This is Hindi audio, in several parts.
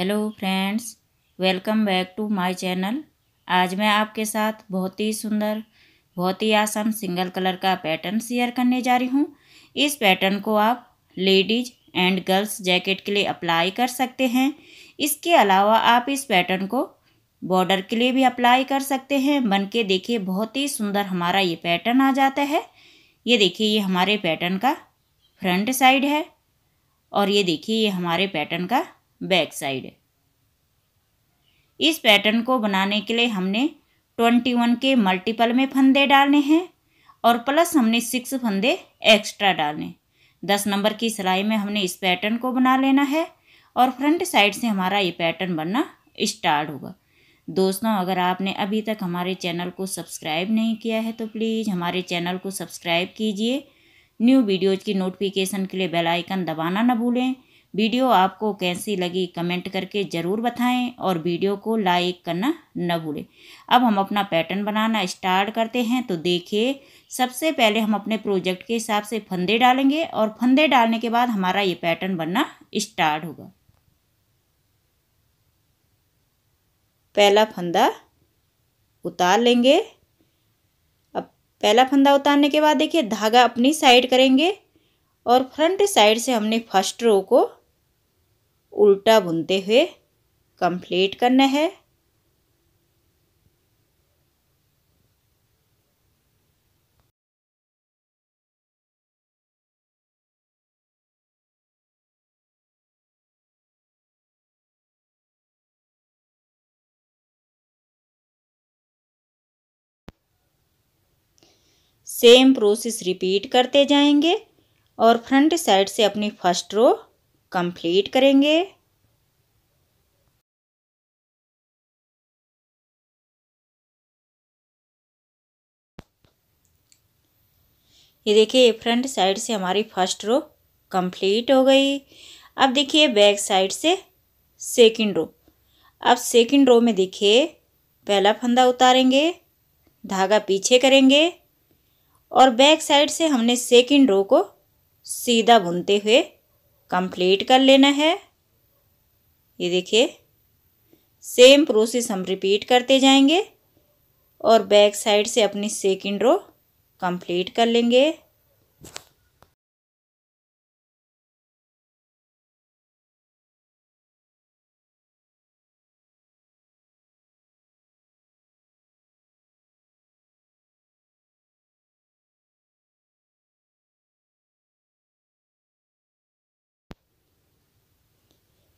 hello friends welcome back to my channel आज मैं आपके साथ बहुत ही सुंदर बहुत ही आसम सिंगल कलर का पैटर्न शेयर करने जा रही हूँ इस पैटर्न को आप लेडीज एंड गर्ल्स जैकेट के लिए अप्लाई कर सकते हैं इसके अलावा आप इस पैटर्न को बॉर्डर के लिए भी अप्लाई कर सकते हैं बन के देखिए बहुत ही सुंदर हमारा ये पैटर्न आ जाता है ये देखिए ये हमारे पैटर्न का फ्रंट साइड है और ये देखिए ये हमारे पैटर्न का बैक साइड इस पैटर्न को बनाने के लिए हमने ट्वेंटी वन के मल्टीपल में फंदे डालने हैं और प्लस हमने सिक्स फंदे एक्स्ट्रा डालने दस नंबर की सिलाई में हमने इस पैटर्न को बना लेना है और फ्रंट साइड से हमारा ये पैटर्न बनना स्टार्ट होगा दोस्तों अगर आपने अभी तक हमारे चैनल को सब्सक्राइब नहीं किया है तो प्लीज़ हमारे चैनल को सब्सक्राइब कीजिए न्यू वीडियोज़ की नोटिफिकेशन के लिए बेल आइकन दबाना ना भूलें वीडियो आपको कैसी लगी कमेंट करके ज़रूर बताएं और वीडियो को लाइक करना न भूलें अब हम अपना पैटर्न बनाना स्टार्ट करते हैं तो देखिए सबसे पहले हम अपने प्रोजेक्ट के हिसाब से फंदे डालेंगे और फंदे डालने के बाद हमारा ये पैटर्न बनना स्टार्ट होगा पहला फंदा उतार लेंगे अब पहला फंदा उतारने के बाद देखिए धागा अपनी साइड करेंगे और फ्रंट साइड से हमने फर्स्ट रो को उल्टा बुनते हुए कंप्लीट करना है सेम प्रोसेस रिपीट करते जाएंगे और फ्रंट साइड से अपनी फर्स्ट रो कंप्लीट करेंगे ये देखिए फ्रंट साइड से हमारी फर्स्ट रो कंप्लीट हो गई अब देखिए बैक साइड से सेकंड रो अब सेकंड रो में देखिए पहला फंदा उतारेंगे धागा पीछे करेंगे और बैक साइड से हमने सेकंड रो को सीधा बुनते हुए कंप्लीट कर लेना है ये देखिए सेम प्रोसेस हम रिपीट करते जाएंगे और बैक साइड से अपनी सेकंड रो कंप्लीट कर लेंगे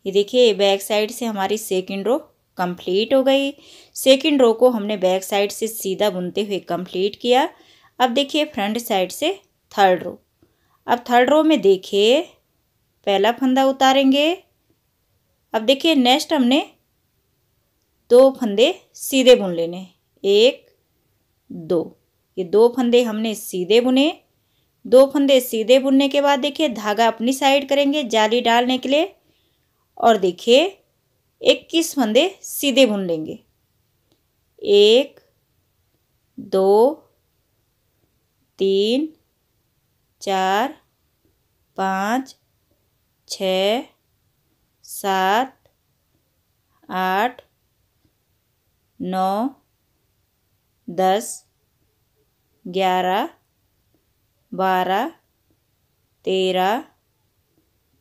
ये देखिए बैक साइड से हमारी सेकेंड रो कंप्लीट हो गई सेकेंड रो को हमने बैक साइड से सीधा बुनते हुए कंप्लीट किया अब देखिए फ्रंट साइड से थर्ड रो अब थर्ड रो में देखिए पहला फंदा उतारेंगे अब देखिए नेक्स्ट हमने दो फंदे सीधे बुन लेने एक दो ये दो फंदे हमने सीधे बुने दो फंदे सीधे बुनने के बाद देखिए धागा अपनी साइड करेंगे जाली डालने के लिए और देखिए इक्कीस फंदे सीधे बुन लेंगे एक दो तीन चार पाँच छ सात आठ नौ दस ग्यारह बारह तेरह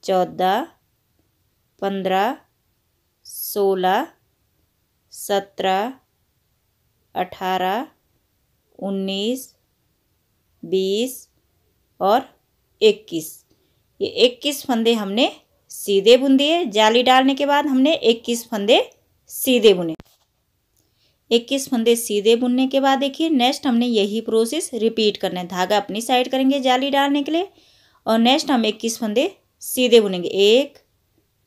चौदह पंद्रह सोलह सत्रह अठारह उन्नीस बीस और इक्कीस ये इक्कीस फंदे हमने सीधे बुन दिए जाली डालने के बाद हमने इक्कीस फंदे सीधे बुने इक्कीस फंदे सीधे बुनने के बाद देखिए नेक्स्ट हमने यही प्रोसेस रिपीट करना है धागा अपनी साइड करेंगे जाली डालने के लिए और नेक्स्ट हम इक्कीस फंदे सीधे बुनेंगे एक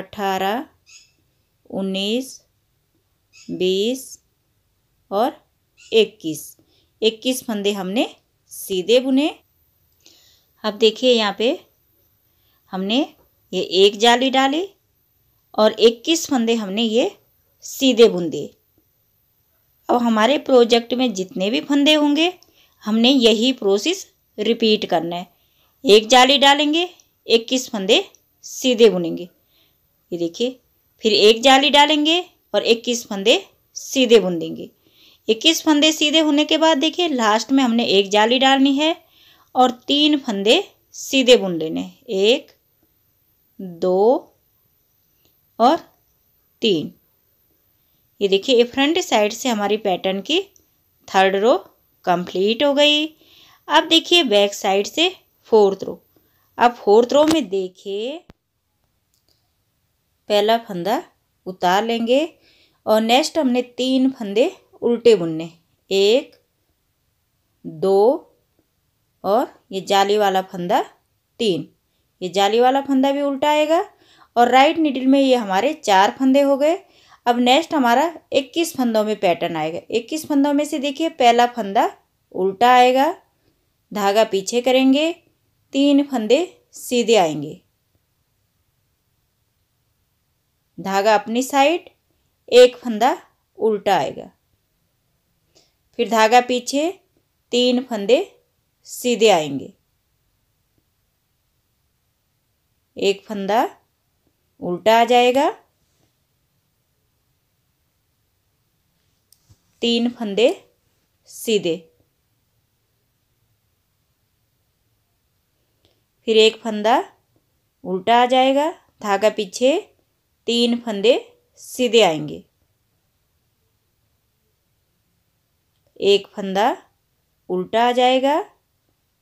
अट्ठारह उन्नीस बीस और इक्कीस इक्कीस फंदे हमने सीधे बुने अब देखिए यहाँ पे हमने ये एक जाली डाली और इक्कीस फंदे हमने ये सीधे बुन दिए अब हमारे प्रोजेक्ट में जितने भी फंदे होंगे हमने यही प्रोसेस रिपीट करना है एक जाली डालेंगे इक्कीस फंदे सीधे बुनेंगे ये देखिए फिर एक जाली डालेंगे और इक्कीस फंदे सीधे बुन देंगे इक्कीस फंदे सीधे होने के बाद देखिए लास्ट में हमने एक जाली डालनी है और तीन फंदे सीधे बुन लेने एक दो और तीन ये देखिए ये फ्रंट साइड से हमारी पैटर्न की थर्ड रो कंप्लीट हो गई अब देखिए बैक साइड से फोर्थ रो अब फोर्थ रो में देखिए पहला फंदा उतार लेंगे और नेक्स्ट हमने तीन फंदे उल्टे बुनने एक दो और ये जाली वाला फंदा तीन ये जाली वाला फंदा भी उल्टा आएगा और राइट निडिल में ये हमारे चार फंदे हो गए अब नेक्स्ट हमारा इक्कीस फंदों में पैटर्न आएगा इक्कीस फंदों में से देखिए पहला फंदा उल्टा आएगा धागा पीछे करेंगे तीन फंदे सीधे आएंगे धागा अपनी साइड एक फंदा उल्टा आएगा फिर धागा पीछे तीन फंदे सीधे आएंगे एक फंदा उल्टा आ जाएगा तीन फंदे सीधे फिर एक फंदा उल्टा आ जाएगा धागा पीछे तीन फंदे सीधे आएंगे एक फंदा उल्टा आ जाएगा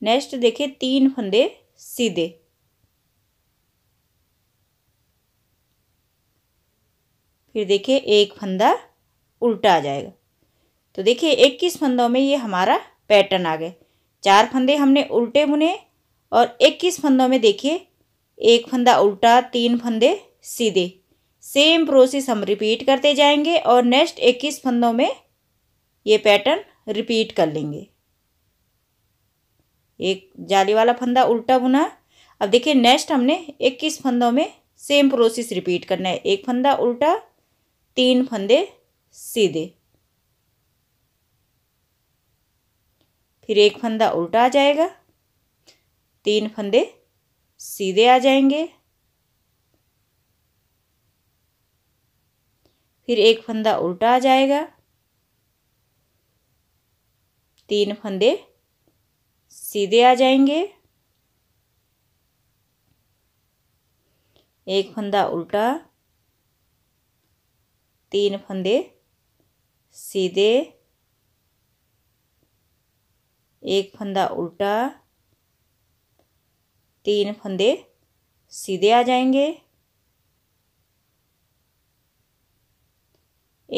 नेक्स्ट देखिए तीन फंदे सीधे फिर देखिए एक फंदा उल्टा आ जाएगा तो देखिए इक्कीस फंदों में ये हमारा पैटर्न आ गया चार फंदे हमने उल्टे बुने और इक्कीस फंदों में देखिए एक फंदा उल्टा तीन फंदे सीधे सेम प्रोसेस हम रिपीट करते जाएंगे और नेक्स्ट इक्कीस फंदों में ये पैटर्न रिपीट कर लेंगे एक जाली वाला फंदा उल्टा बुना अब देखिए नेक्स्ट हमने इक्कीस फंदों में सेम प्रोसेस रिपीट करना है एक फंदा उल्टा तीन फंदे सीधे फिर एक फंदा उल्टा आ जाएगा तीन फंदे सीधे आ जाएंगे फिर एक फंदा उल्टा आ जाएगा तीन फंदे सीधे आ जाएंगे एक फंदा उल्टा तीन फंदे सीधे एक फंदा उल्टा तीन फंदे सीधे आ जाएंगे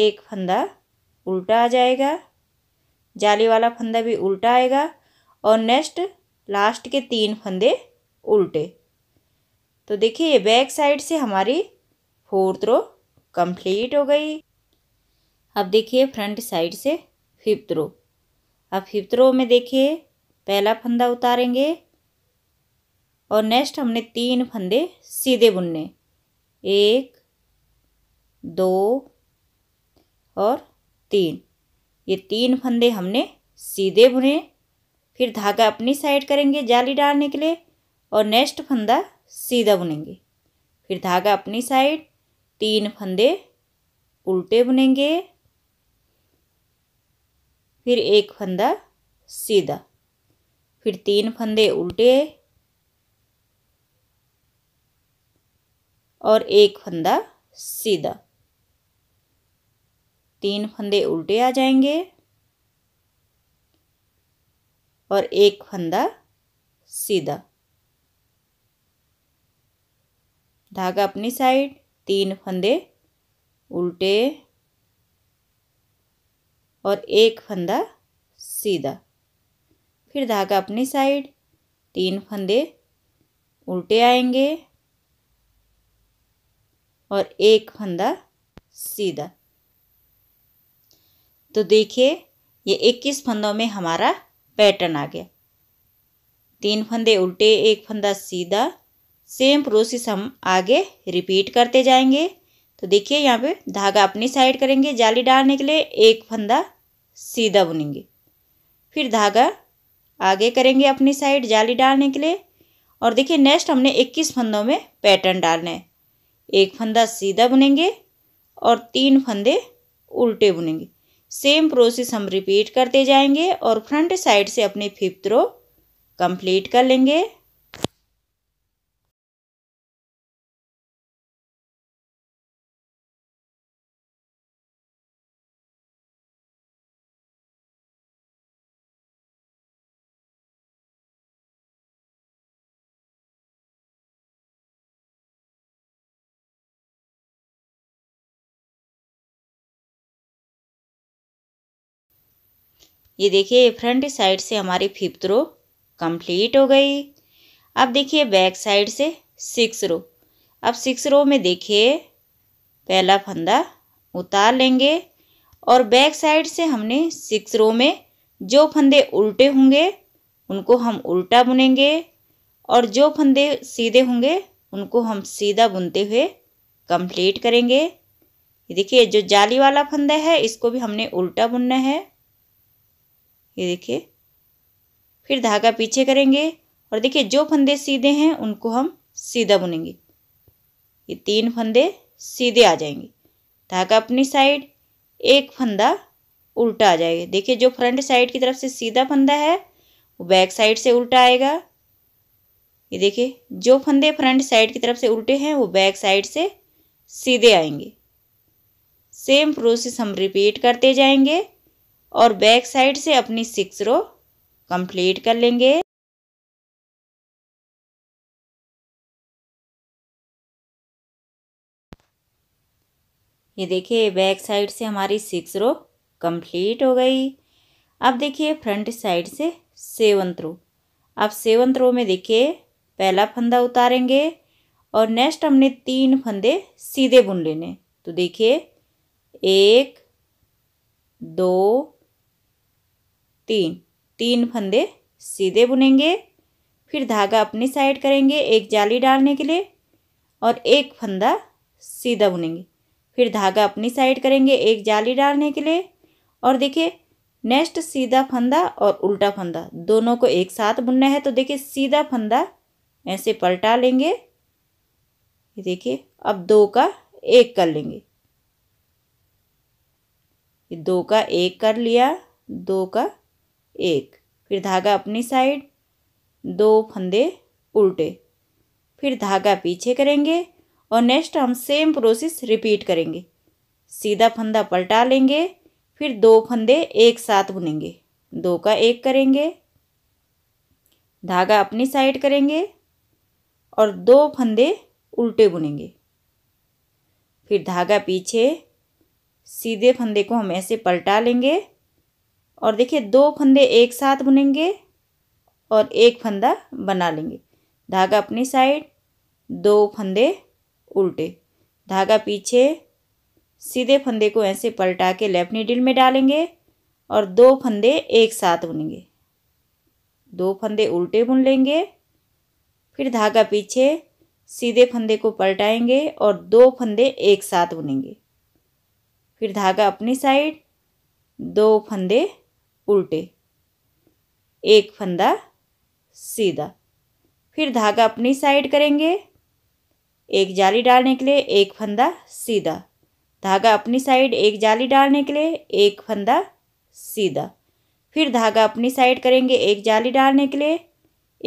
एक फंदा उल्टा आ जाएगा जाली वाला फंदा भी उल्टा आएगा और नेक्स्ट लास्ट के तीन फंदे उल्टे तो देखिए ये बैक साइड से हमारी फोर्थ रो कंप्लीट हो गई अब देखिए फ्रंट साइड से फिफ्थ रो अब फिफ्थ रो में देखिए पहला फंदा उतारेंगे और नेक्स्ट हमने तीन फंदे सीधे बुनने एक दो और तीन ये तीन फंदे हमने सीधे बुने फिर धागा अपनी साइड करेंगे जाली डालने के लिए और नेक्स्ट फंदा सीधा बुनेंगे फिर धागा अपनी साइड तीन फंदे उल्टे बुनेंगे फिर एक फंदा सीधा फिर तीन फंदे उल्टे और एक फंदा सीधा तीन फंदे उल्टे आ जाएंगे और एक फंदा सीधा धागा अपनी साइड तीन फंदे उल्टे और एक फंदा सीधा फिर धागा अपनी साइड तीन फंदे उल्टे आएंगे और एक फंदा सीधा तो देखिए ये 21 फंदों में हमारा पैटर्न आ गया तीन फंदे उल्टे एक फंदा सीधा सेम प्रोसेस हम आगे रिपीट करते जाएंगे तो देखिए यहाँ पे धागा अपनी साइड करेंगे जाली डालने के लिए एक फंदा सीधा बुनेंगे फिर धागा आगे करेंगे अपनी साइड जाली डालने के लिए और देखिए नेक्स्ट हमने 21 फंदों में पैटर्न डालना है एक फंदा सीधा बुनेंगे और तीन फंदे उल्टे बुनेंगे सेम प्रोसेस हम रिपीट करते जाएंगे और फ्रंट साइड से अपने फिफ्थ रो कंप्लीट कर लेंगे ये देखिए फ्रंट साइड से हमारी फिफ्थ रो कंप्लीट हो गई अब देखिए बैक साइड से सिक्स रो अब सिक्स रो में देखिए पहला फंदा उतार लेंगे और बैक साइड से हमने सिक्स रो में जो फंदे उल्टे होंगे उनको हम उल्टा बुनेंगे और जो फंदे सीधे होंगे उनको हम सीधा बुनते हुए कंप्लीट करेंगे देखिए जो जाली वाला फंदा है इसको भी हमने उल्टा बुनना है ये देखिए फिर धागा पीछे करेंगे और देखिए जो फंदे सीधे हैं उनको हम सीधा बुनेंगे ये तीन फंदे सीधे आ जाएंगे धागा अपनी साइड एक फंदा उल्टा आ जाएगा देखिए जो फ्रंट साइड की तरफ से सीधा फंदा है वो बैक साइड से उल्टा आएगा ये देखिए जो फंदे फ्रंट साइड की तरफ से उल्टे हैं वो बैक साइड से सीधे आएंगे सेम प्रोसेस हम रिपीट करते जाएंगे और बैक साइड से अपनी सिक्स रो कंप्लीट कर लेंगे ये देखिए बैक साइड से हमारी सिक्स रो कंप्लीट हो गई अब देखिए फ्रंट साइड से सेवंथ रो अब सेवंथ रो में देखिए पहला फंदा उतारेंगे और नेक्स्ट हमने तीन फंदे सीधे बुन लेने तो देखिए एक दो तीन तीन फंदे सीधे बुनेंगे फिर धागा अपनी साइड करेंगे एक जाली डालने के लिए और एक फंदा सीधा बुनेंगे फिर धागा अपनी साइड करेंगे एक जाली डालने के लिए और देखिए नेक्स्ट सीधा फंदा और उल्टा फंदा दोनों को एक साथ बुनना है तो देखिए सीधा फंदा ऐसे पलटा लेंगे ये देखिए अब दो का एक कर लेंगे ये दो का एक कर लिया दो का एक फिर धागा अपनी साइड दो फंदे उल्टे फिर धागा पीछे करेंगे और नेक्स्ट हम सेम प्रोसेस रिपीट करेंगे सीधा फंदा पलटा लेंगे फिर दो फंदे एक साथ बुनेंगे दो का एक करेंगे धागा अपनी साइड करेंगे और दो फंदे उल्टे बुनेंगे फिर धागा पीछे सीधे फंदे को हम ऐसे पलटा लेंगे और देखिए दो फंदे एक साथ बुनेंगे और एक फंदा बना लेंगे धागा अपनी साइड दो फंदे उल्टे धागा पीछे सीधे फंदे को ऐसे पलटा के लेफ्ट नीडल में डालेंगे और दो फंदे एक साथ बुनेंगे दो फंदे उल्टे बुन लेंगे फिर धागा पीछे सीधे फंदे को पलटाएंगे और दो फंदे एक साथ बुनेंगे फिर धागा अपनी साइड दो फंदे उल्टे एक फंदा सीधा फिर धागा अपनी साइड करेंगे एक जाली डालने के लिए एक फंदा सीधा धागा अपनी साइड एक जाली डालने के लिए एक फंदा सीधा फिर धागा अपनी साइड करेंगे एक जाली डालने के लिए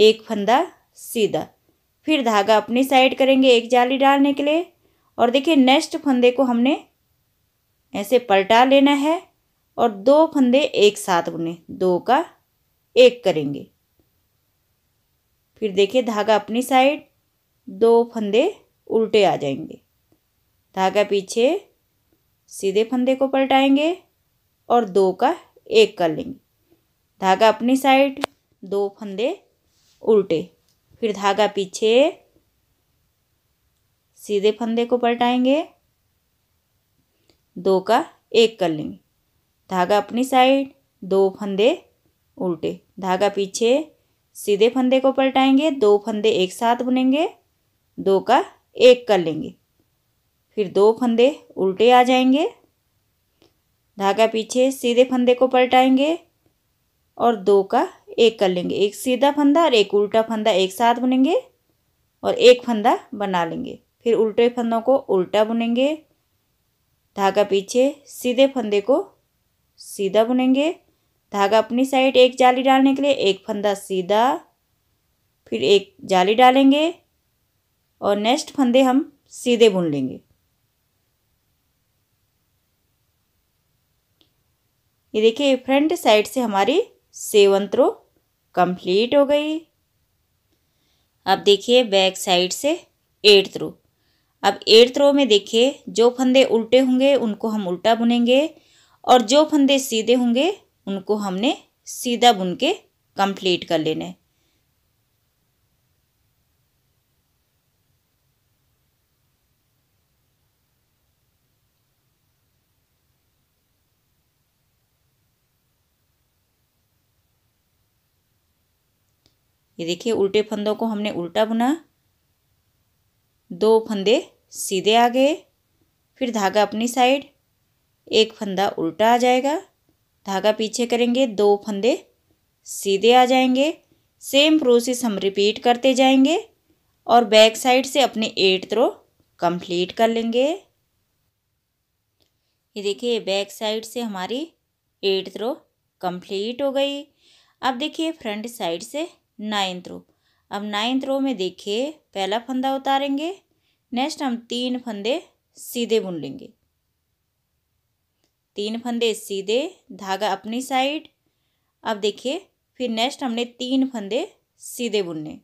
एक फंदा सीधा फिर धागा अपनी साइड करेंगे एक जाली डालने के लिए और देखिए नेक्स्ट फंदे को हमने ऐसे पलटा लेना है और दो फंदे एक साथ बुने दो का एक करेंगे फिर देखिए धागा अपनी साइड दो फंदे उल्टे आ जाएंगे धागा पीछे सीधे फंदे को पलटाएंगे और दो का एक कर लेंगे धागा अपनी साइड दो फंदे उल्टे फिर धागा पीछे सीधे फंदे को पलटाएंगे दो का एक कर लेंगे धागा अपनी साइड दो फंदे उल्टे धागा पीछे सीधे फंदे को पलटाएंगे दो फंदे एक साथ बुनेंगे दो का एक कर लेंगे फिर दो फंदे उल्टे आ जाएंगे धागा पीछे सीधे फंदे को पलटाएंगे और दो का एक कर लेंगे एक सीधा फंदा और एक उल्टा फंदा एक साथ बुनेंगे और एक फंदा बना लेंगे फिर उल्टे फंदों को उल्टा बुनेंगे धागा पीछे सीधे फंदे को सीधा बुनेंगे धागा अपनी साइड एक जाली डालने के लिए एक फंदा सीधा फिर एक जाली डालेंगे और नेक्स्ट फंदे हम सीधे बुन लेंगे ये देखिए फ्रंट साइड से हमारी सेवन थ्रो कंप्लीट हो गई अब देखिए बैक साइड से एट थ्रो अब एट थ्रो में देखिए जो फंदे उल्टे होंगे उनको हम उल्टा बुनेंगे और जो फंदे सीधे होंगे उनको हमने सीधा बुन के कंप्लीट कर लेना है ये देखिए उल्टे फंदों को हमने उल्टा बुना दो फंदे सीधे आ गए फिर धागा अपनी साइड एक फंदा उल्टा आ जाएगा धागा पीछे करेंगे दो फंदे सीधे आ जाएंगे सेम प्रोसेस हम रिपीट करते जाएंगे और बैक साइड से अपने एट थ्रो कंप्लीट कर लेंगे ये देखिए बैक साइड से हमारी एट थ्रो कंप्लीट हो गई अब देखिए फ्रंट साइड से नाइन थ्रो अब नाइन थ्रो में देखिए पहला फंदा उतारेंगे नेक्स्ट हम तीन फंदे सीधे बुन लेंगे तीन फंदे सीधे धागा अपनी साइड अब देखिए फिर नेक्स्ट हमने तीन फंदे सीधे बुनने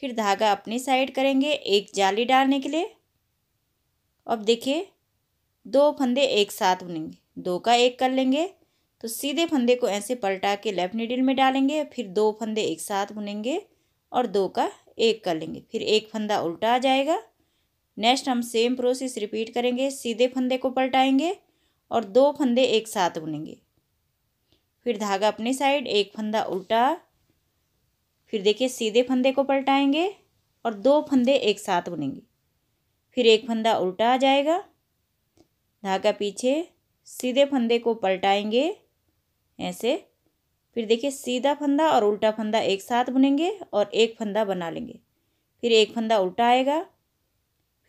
फिर धागा अपनी साइड करेंगे एक जाली डालने के लिए अब देखिए दो फंदे एक साथ बुनेंगे दो का एक कर लेंगे तो सीधे फंदे को ऐसे पलटा के लेफ्ट नीडल में डालेंगे फिर दो फंदे एक साथ बुनेंगे और दो का एक कर लेंगे फिर एक फंदा उल्टा आ जाएगा नेक्स्ट हम सेम प्रोसेस रिपीट करेंगे सीधे फंदे को पलटाएंगे और दो फंदे एक साथ बुनेंगे फिर धागा अपनी साइड एक फंदा उल्टा फिर देखिए सीधे फंदे को पलटाएंगे और दो फंदे एक साथ बुनेंगे फिर एक फंदा उल्टा आ जाएगा धागा पीछे सीधे फंदे को पलटाएंगे ऐसे फिर देखिए सीधा फंदा और उल्टा फंदा एक साथ बुनेंगे और एक फंदा बना लेंगे फिर एक फंदा उल्टा आएगा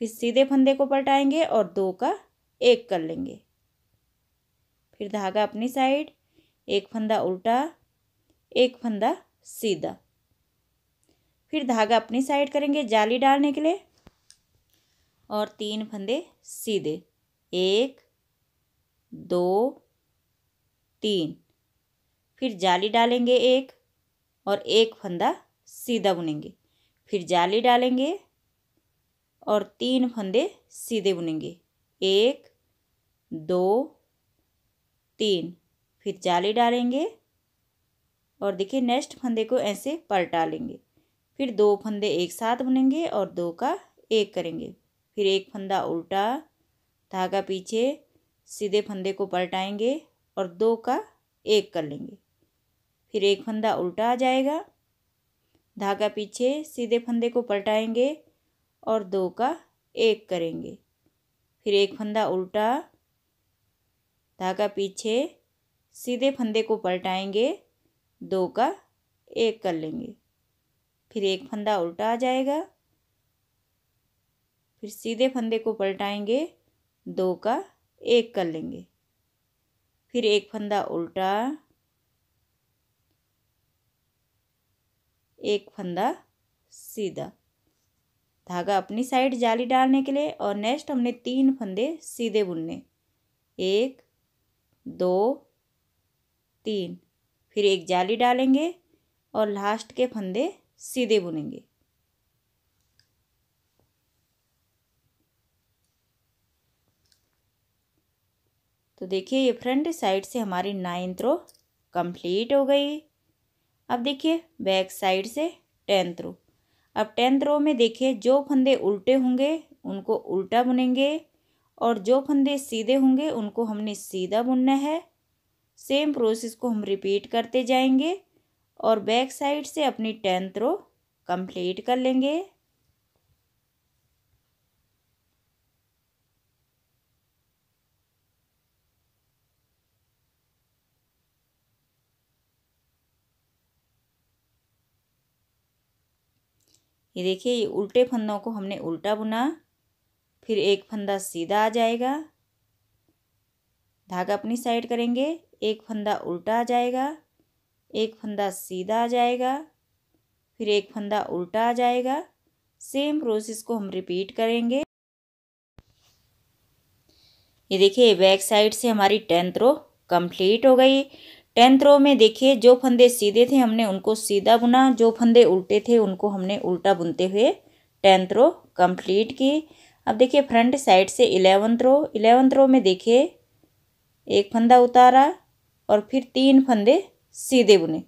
फिर सीधे फंदे को पलटाएंगे और दो का एक कर लेंगे फिर धागा अपनी साइड एक फंदा उल्टा एक फंदा सीधा फिर धागा अपनी साइड करेंगे जाली डालने के लिए और तीन फंदे सीधे एक दो तीन फिर जाली डालेंगे एक और एक फंदा सीधा बुनेंगे फिर जाली डालेंगे और तीन फंदे सीधे बुनेंगे एक दो तीन फिर जाली डालेंगे और देखिए नेक्स्ट फंदे को ऐसे पलटा लेंगे फिर दो फंदे एक साथ बुनेंगे और दो का एक करेंगे फिर एक फंदा उल्टा धागा पीछे सीधे फंदे को पलटाएंगे और दो का एक कर लेंगे फिर एक फंदा उल्टा आ जाएगा धागा पीछे सीधे फंदे को पलटाएंगे और दो का एक करेंगे फिर एक फंदा उल्टा धागा पीछे सीधे फंदे को पलटाएंगे दो का एक कर लेंगे फिर एक फंदा उल्टा आ जाएगा फिर सीधे फंदे को पलटाएंगे दो का एक कर लेंगे फिर एक फंदा उल्टा एक फंदा सीधा धागा अपनी साइड जाली डालने के लिए और नेक्स्ट हमने तीन फंदे सीधे बुनने एक दो तीन फिर एक जाली डालेंगे और लास्ट के फंदे सीधे बुनेंगे तो देखिए ये फ्रंट साइड से हमारी नाइन्थ रो कंप्लीट हो गई अब देखिए बैक साइड से टेंथ रो अब टेंथ रो में देखिए जो फंदे उल्टे होंगे उनको उल्टा बुनेंगे और जो फंदे सीधे होंगे उनको हमने सीधा बुनना है सेम प्रोसेस को हम रिपीट करते जाएंगे और बैक साइड से अपनी टेंथ रो कंप्लीट कर लेंगे ये देखिए ये उल्टे फंदों को हमने उल्टा बुना फिर एक फंदा सीधा आ जाएगा धागा अपनी साइड करेंगे एक फंदा उल्टा आ जाएगा एक फंदा सीधा आ जाएगा फिर एक फंदा उल्टा आ जाएगा सेम प्रोसेस को हम रिपीट करेंगे ये देखिए बैक साइड से हमारी टेंथ रो कंप्लीट हो गई टेंथ रो में देखिए जो फंदे सीधे थे हमने उनको सीधा बुना जो फंदे उल्टे थे उनको हमने उल्टा बुनते हुए टेंथ रो कंप्लीट की अब देखिए फ्रंट साइड से इलेवंथ रो इलेवंथ रो में देखिए एक फंदा उतारा और फिर तीन फंदे सीधे बुने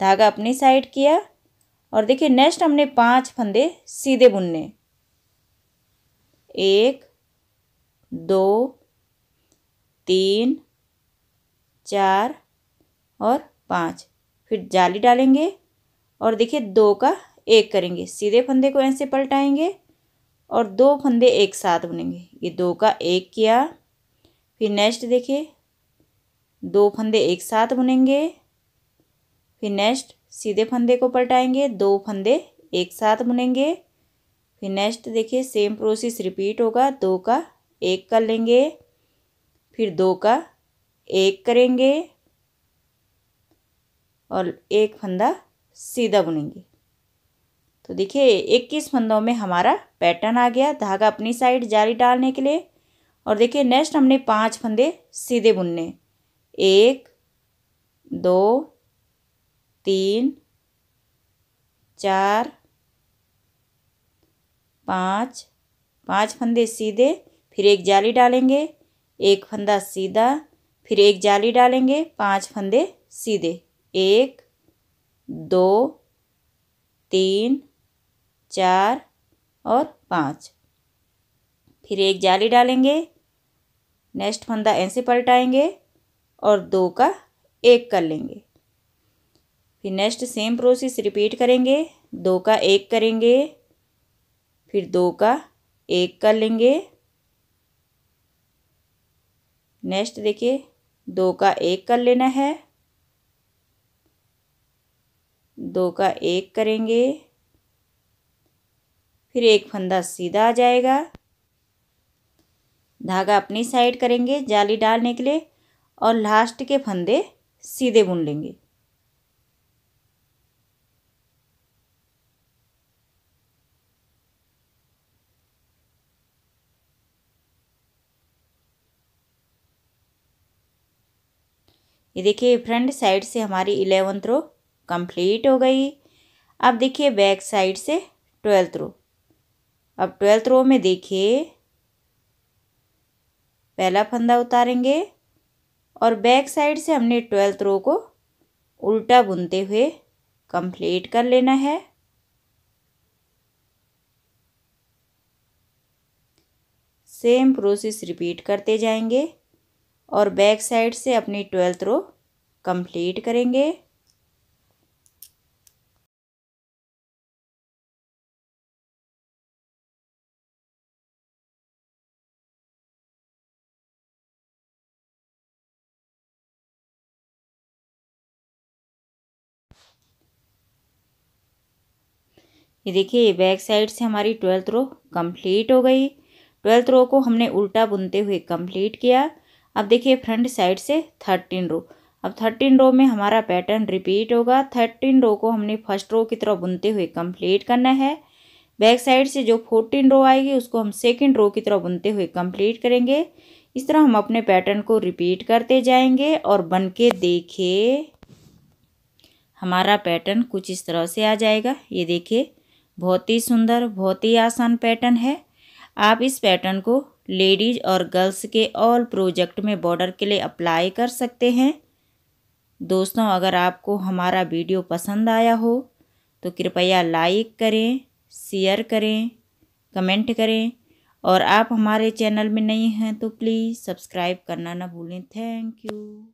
धागा अपनी साइड किया और देखिए नेक्स्ट हमने पांच फंदे सीधे बुनने एक दो तीन चार और पाँच फिर जाली डालेंगे और देखिए दो का एक करेंगे सीधे फंदे को ऐसे पलटाएंगे और दो फंदे एक साथ बुनेंगे ये दो का एक किया फिर नेक्स्ट देखिए दो फंदे एक साथ बुनेंगे फिर नेक्स्ट सीधे फंदे को पलटाएंगे दो फंदे एक साथ बुनेंगे फिर नेक्स्ट देखिए सेम प्रोसेस रिपीट होगा दो का एक कर लेंगे फिर दो का एक करेंगे और एक फंदा सीधा बुनेंगे तो देखिए इक्कीस फंदों में हमारा पैटर्न आ गया धागा अपनी साइड जारी डालने के लिए और देखिए नेक्स्ट हमने पांच फंदे सीधे बुनने एक दो तीन चार पाँच पांच फंदे सीधे फिर एक जाली डालेंगे एक फंदा सीधा फिर एक जाली डालेंगे पांच फंदे सीधे एक दो तीन चार और पाँच फिर एक जाली डालेंगे नेक्स्ट फंदा ऐसे पलटाएंगे और दो का एक कर लेंगे फिर नेक्स्ट सेम प्रोसेस रिपीट करेंगे दो का एक करेंगे फिर दो का एक कर लेंगे नेक्स्ट देखिए दो का एक कर लेना है दो का एक करेंगे फिर एक फंदा सीधा आ जाएगा धागा अपनी साइड करेंगे जाली डालने के लिए और लास्ट के फंदे सीधे बुन लेंगे ये देखिए फ्रंट साइड से हमारी इलेवंथ रो कंप्लीट हो गई अब देखिए बैक साइड से ट्वेल्थ रो अब ट्वेल्थ रो में देखिए पहला फंदा उतारेंगे और बैक साइड से हमने ट्वेल्थ रो को उल्टा बुनते हुए कंप्लीट कर लेना है सेम प्रोसेस रिपीट करते जाएंगे और बैक साइड से अपनी ट्वेल्थ रो कंप्लीट करेंगे ये देखिए बैक साइड से हमारी ट्वेल्थ रो कंप्लीट हो गई ट्वेल्थ रो को हमने उल्टा बुनते हुए कंप्लीट किया अब देखिए फ्रंट साइड से थर्टीन रो अब थर्टीन रो में हमारा पैटर्न रिपीट होगा थर्टीन रो को हमने फर्स्ट रो की तरह बुनते हुए कंप्लीट करना है बैक साइड से जो फोर्टीन रो आएगी उसको हम सेकेंड रो की तरह बुनते हुए कंप्लीट करेंगे इस तरह हम अपने पैटर्न को रिपीट करते जाएंगे और बन के देखे हमारा पैटर्न कुछ इस तरह से आ जाएगा ये देखिए बहुत ही सुंदर बहुत ही आसान पैटर्न है आप इस पैटर्न को लेडीज और गर्ल्स के ऑल प्रोजेक्ट में बॉर्डर के लिए अप्लाई कर सकते हैं दोस्तों अगर आपको हमारा वीडियो पसंद आया हो तो कृपया लाइक करें शेयर करें कमेंट करें और आप हमारे चैनल में नहीं हैं तो प्लीज़ सब्सक्राइब करना ना भूलें थैंक यू